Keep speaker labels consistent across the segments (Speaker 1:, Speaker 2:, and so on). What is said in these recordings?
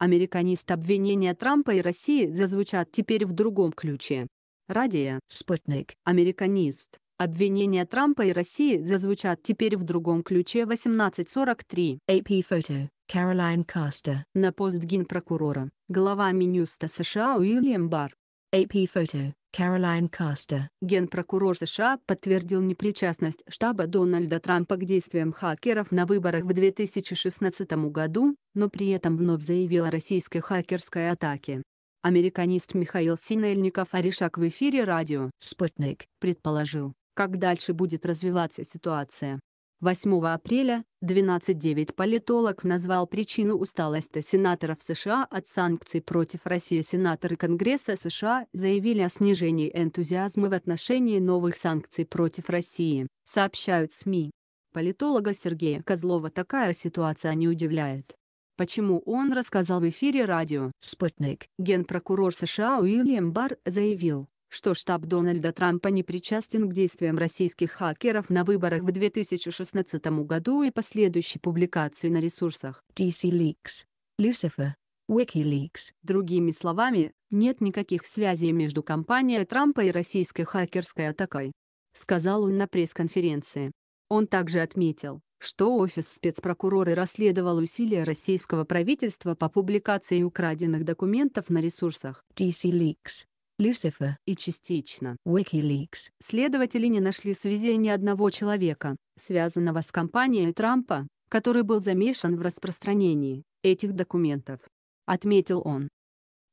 Speaker 1: Американист обвинения Трампа и России зазвучат теперь в другом ключе. Радия, Спутник, Американист. Обвинения Трампа и России зазвучат теперь в другом ключе 1843. AP Photo, Caroline Кастер. На пост генпрокурора, глава Минюста США Уильям Бар AP Photo, Кэролайн Каста. Генпрокурор США подтвердил непричастность штаба Дональда Трампа к действиям хакеров на выборах в 2016 году, но при этом вновь заявил о российской хакерской атаке. Американист Михаил Синельников Аришак в эфире радио «Спутник» предположил, как дальше будет развиваться ситуация. 8 апреля 12.9 политолог назвал причину усталости сенаторов США от санкций против России. Сенаторы Конгресса США заявили о снижении энтузиазма в отношении новых санкций против России, сообщают СМИ. Политолога Сергея Козлова такая ситуация не удивляет. Почему он рассказал в эфире радио «Спутник», генпрокурор США Уильям Барр заявил, что штаб Дональда Трампа не причастен к действиям российских хакеров на выборах в 2016 году и последующей публикации на ресурсах DC Leaks, Lucifer, Wikileaks. Другими словами, нет никаких связей между компанией Трампа и российской хакерской атакой, сказал он на пресс-конференции. Он также отметил, что офис спецпрокурора расследовал усилия российского правительства по публикации украденных документов на ресурсах DC Leaks, Люцифер и частично Wikileaks. Следователи не нашли связи ни одного человека, связанного с компанией Трампа, который был замешан в распространении этих документов. Отметил он.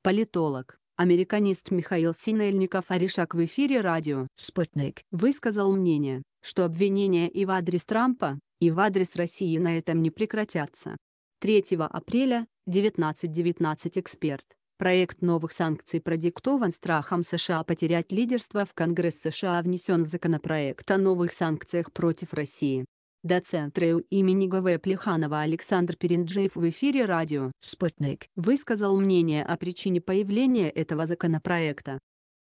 Speaker 1: Политолог, американист Михаил Синельников Аришак в эфире радио «Спутник» высказал мнение, что обвинения и в адрес Трампа, и в адрес России на этом не прекратятся. 3 апреля, 19.19 .19 эксперт Проект новых санкций продиктован страхом США потерять лидерство в Конгресс США внесен законопроект о новых санкциях против России. Доцент РЭУ имени ГВ Плеханова Александр Перенджиев в эфире радио «Спутник» высказал мнение о причине появления этого законопроекта.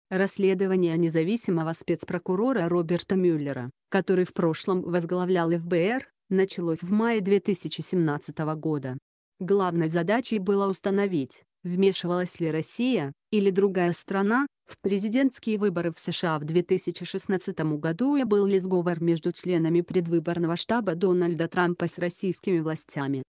Speaker 1: Расследование независимого спецпрокурора Роберта Мюллера, который в прошлом возглавлял ФБР, началось в мае 2017 года. Главной задачей было установить, вмешивалась ли Россия или другая страна в президентские выборы в США в 2016 году и был ли сговор между членами предвыборного штаба Дональда Трампа с российскими властями.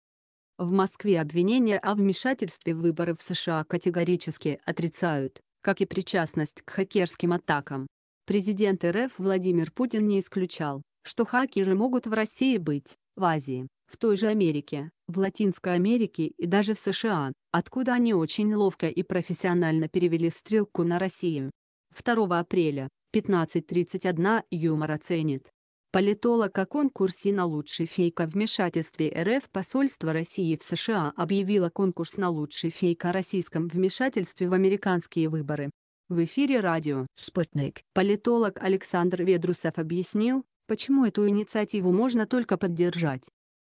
Speaker 1: В Москве обвинения о вмешательстве в выборы в США категорически отрицают, как и причастность к хакерским атакам. Президент РФ Владимир Путин не исключал, что хакеры могут в России быть, в Азии, в той же Америке, в Латинской Америке и даже в США откуда они очень ловко и профессионально перевели стрелку на Россию. 2 апреля, 15.31 «Юмор» оценит. Политолог о конкурсе на лучший фейк о вмешательстве РФ посольство России в США объявило конкурс на лучший фейк о российском вмешательстве в американские выборы. В эфире радио «Спутник» политолог Александр Ведрусов объяснил, почему эту инициативу можно только поддержать.